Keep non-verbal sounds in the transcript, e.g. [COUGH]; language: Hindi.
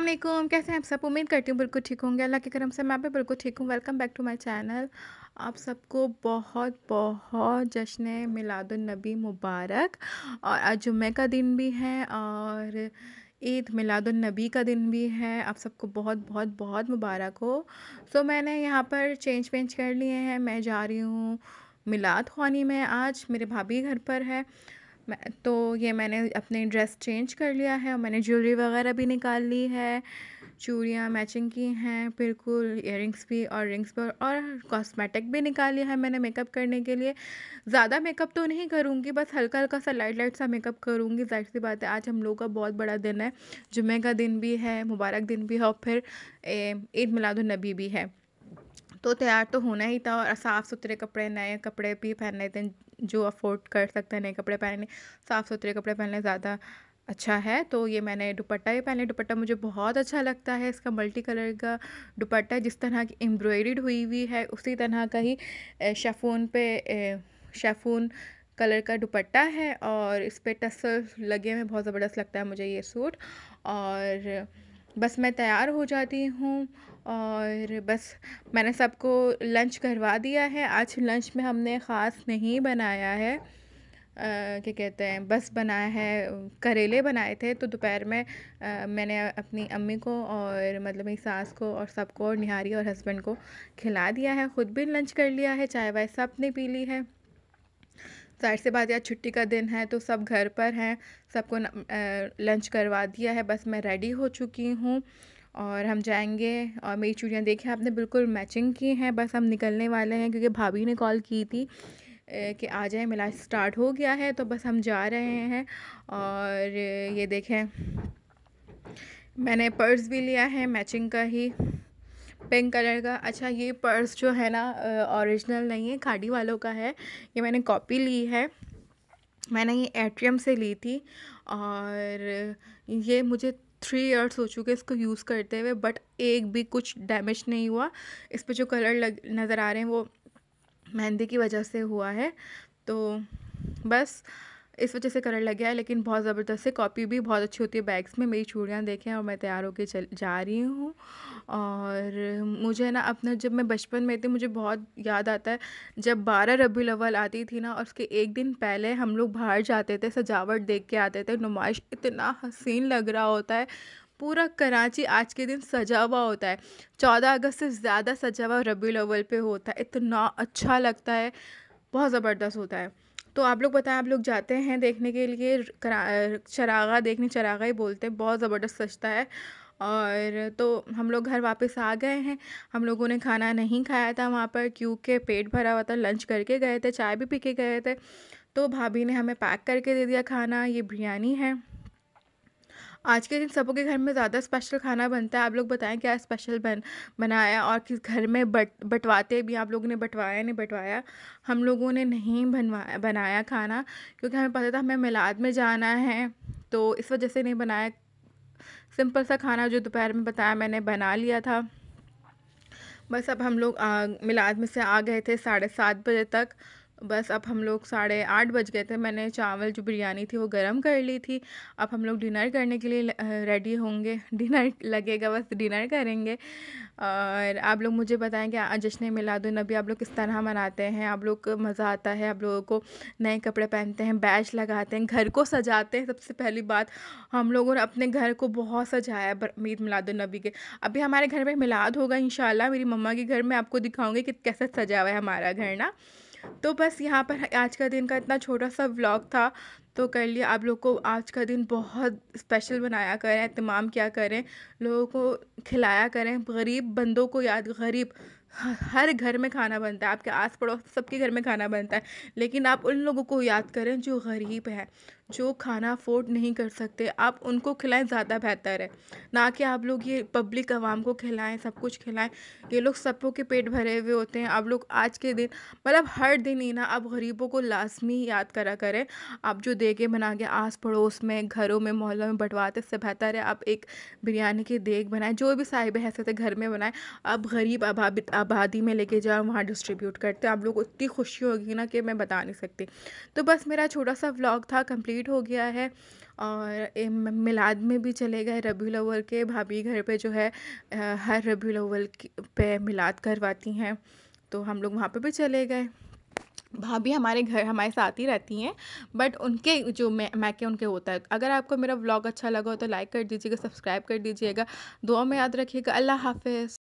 अस्सलाम वालेकुम कैसे हैं आप सब उम्मीद करती हूँ बिल्कुल ठीक होंगे अल्लाह के करम से मैं भी बिल्कुल ठीक हूँ welcome back to my channel आप सबको बहुत बहुत जश्न मिलादुलनबी मुबारक और आज जुम्मे का दिन भी है और ईद मिलादुलनबी का दिन भी है आप सबको बहुत बहुत बहुत मुबारक हो सो so, मैंने यहाँ पर चेंज वेंज कर लिए हैं मैं जा रही हूँ मिलाद खानी में आज मेरे भाभी घर पर है तो ये मैंने अपने ड्रेस चेंज कर लिया है और मैंने ज्वेलरी वगैरह भी निकाल ली है चूड़ियाँ मैचिंग की हैं बिल्कुल इयर भी और रिंग्स भी और कॉस्मेटिक भी निकाल लिया है मैंने मेकअप करने के लिए ज़्यादा मेकअप तो नहीं करूँगी बस हल्का हल्का सा लाइट लाइट सा मेकअप करूँगी जाहिर सी बात है आज हम लोग का बहुत बड़ा दिन है जुमे का दिन भी है मुबारक दिन भी है और फिर ईद मिलादुलनबी भी है तो तैयार तो होना ही था और साफ़ सुथरे कपड़े नए कपड़े भी पहनने थे जो अफोर्ड कर सकते हैं नए कपड़े पहने साफ़ सुथरे कपड़े पहनने ज़्यादा अच्छा है तो ये मैंने दुपट्टा ही पहने दुपट्टा मुझे बहुत अच्छा लगता है इसका मल्टी कलर का दुपट्टा जिस तरह की एम्ब्रॉयड हुई हुई है उसी तरह का ही शेफून पे शेफून कलर का दुपट्टा है और इस पर टसल लगे हुए बहुत ज़बरदस्त लगता है मुझे ये सूट और बस मैं तैयार हो जाती हूँ और बस मैंने सबको लंच करवा दिया है आज लंच में हमने ख़ास नहीं बनाया है क्या कहते हैं बस बनाया है करेले बनाए थे तो दोपहर में आ, मैंने अपनी अम्मी को और मतलब मेरी सास को और सबको और निहारी और हस्बैंड को खिला दिया है ख़ुद भी लंच कर लिया है चाय वाय सब ने पी ली है जाहिर सी बात यार छुट्टी का दिन है तो सब घर पर हैं सबको लंच करवा दिया है बस मैं रेडी हो चुकी हूँ और हम जाएंगे और मेरी चूड़ियाँ देखिए आपने बिल्कुल मैचिंग की हैं बस हम निकलने वाले हैं क्योंकि भाभी ने कॉल की थी कि आ जाए मिला स्टार्ट हो गया है तो बस हम जा रहे हैं और ये देखें मैंने पर्स भी लिया है मैचिंग का ही पिंक कलर का अच्छा ये पर्स जो है ना ओरिजिनल नहीं है खाड़ी वालों का है ये मैंने कॉपी ली है मैंने ये एट्रियम से ली थी और ये मुझे थ्री इयर्स हो चुके इसको यूज़ करते हुए बट एक भी कुछ डैमेज नहीं हुआ इस पर जो कलर लग नज़र आ रहे हैं वो मेहंदी की वजह से हुआ है तो बस इस वजह से करंट लग गया है लेकिन बहुत ज़बरदस्त है कॉपी भी बहुत अच्छी होती है बैग्स में मेरी चूड़ियाँ देखें और मैं तैयार होकर चल जा रही हूँ और मुझे ना अपना जब मैं बचपन में थी मुझे बहुत याद आता है जब बारह रबी अवल आती थी ना और उसके एक दिन पहले हम लोग बाहर जाते थे सजावट देख के आते थे नुमाइश इतना हसीन लग रहा होता है पूरा कराची आज के दिन सजा हुआ होता है चौदह अगस्त से ज़्यादा सजा हुआ रबी अव्वल पर होता है इतना अच्छा लगता है बहुत ज़बरदस्त होता है तो आप लोग बताएं आप लोग जाते हैं देखने के लिए करा चरागा देखने चरागा ही बोलते हैं बहुत ज़बरदस्त सजता है और तो हम लोग घर वापस आ गए हैं हम लोगों ने खाना नहीं खाया था वहाँ पर क्योंकि पेट भरा हुआ था लंच करके गए थे चाय भी पी के गए थे तो भाभी ने हमें पैक करके दे दिया खाना ये बिरयानी है आज के दिन सबों के घर में ज़्यादा स्पेशल खाना बनता है आप लोग बताएं क्या स्पेशल बन बनाया और किस घर में बट बटवाते भी आप लोगों ने बटवाया नहीं बटवाया हम लोगों ने नहीं बनवाया बनाया खाना क्योंकि हमें पता था हमें मिलाद में जाना है तो इस वजह से नहीं बनाया सिंपल सा खाना जो दोपहर में बताया मैंने बना लिया था बस अब हम लोग मिलाद में से आ गए थे साढ़े सात बजे तक बस अब हम लोग साढ़े आठ बज गए थे मैंने चावल जो बिरयानी थी वो गर्म कर ली थी अब हम लोग डिनर करने के लिए रेडी होंगे [LAUGHS] डिनर लगेगा बस डिनर करेंगे और आप लोग मुझे बताएं कि जश्न मिलादुलनबी नबी आप लोग किस तरह मनाते हैं आप लोग मज़ा आता है आप लोगों को नए कपड़े पहनते हैं बैच लगाते हैं घर को सजाते हैं सबसे पहली बात हम लोगों ने अपने घर को बहुत सजाया ईद मिलादुलनबी के अभी हमारे घर में मिलाद होगा इन मेरी मम्मा के घर में आपको दिखाऊँगी कि कैसे सजा हुआ है हमारा घर ना तो बस यहाँ पर आज का दिन का इतना छोटा सा व्लॉग था तो कर लिया आप लोग को आज का दिन बहुत स्पेशल बनाया करें तमाम क्या करें लोगों को खिलाया करें गरीब बंदों को याद गरीब हर घर में खाना बनता है आपके आस पड़ोस सबके घर में खाना बनता है लेकिन आप उन लोगों को याद करें जो गरीब हैं जो खाना अफ़ोर्ड नहीं कर सकते आप उनको खिलाएँ ज़्यादा बेहतर है ना कि आप लोग ये पब्लिक आवाम को खिलाएँ सब कुछ खिलाएँ ये लोग सबों के पेट भरे हुए होते हैं आप लोग आज के दिन मतलब हर दिन ही ना आप गरीबों को लाजमी याद करा करें आप जो देगे बना के आस पड़ोस में घरों में मोहल्लों में बंटवाते इससे बेहतर है आप एक बिरयानी की देग बनाएँ जो भी साहिब हैसियत है घर में बनाएँ आप गरीब आबादी में लेके जाओ वहाँ डिस्ट्रीब्यूट करते आप लोग उतनी खुशी होगी ना कि मैं बता नहीं सकती तो बस मेरा छोटा सा व्लॉग था कम्प्लीट कंप्लीट हो गया है और मिलाद में भी चले गए रबी अव्वल के भाभी घर पे जो है हर रबी अवल पे मिलाद करवाती हैं तो हम लोग वहाँ पे भी चले गए भाभी हमारे घर हमारे साथ ही रहती हैं बट उनके जो मैं मैके उनके होता है अगर आपको मेरा व्लॉग अच्छा लगा हो तो लाइक कर दीजिएगा सब्सक्राइब कर दीजिएगा दुआ में याद रखिएगा अल्लाह हाफिज़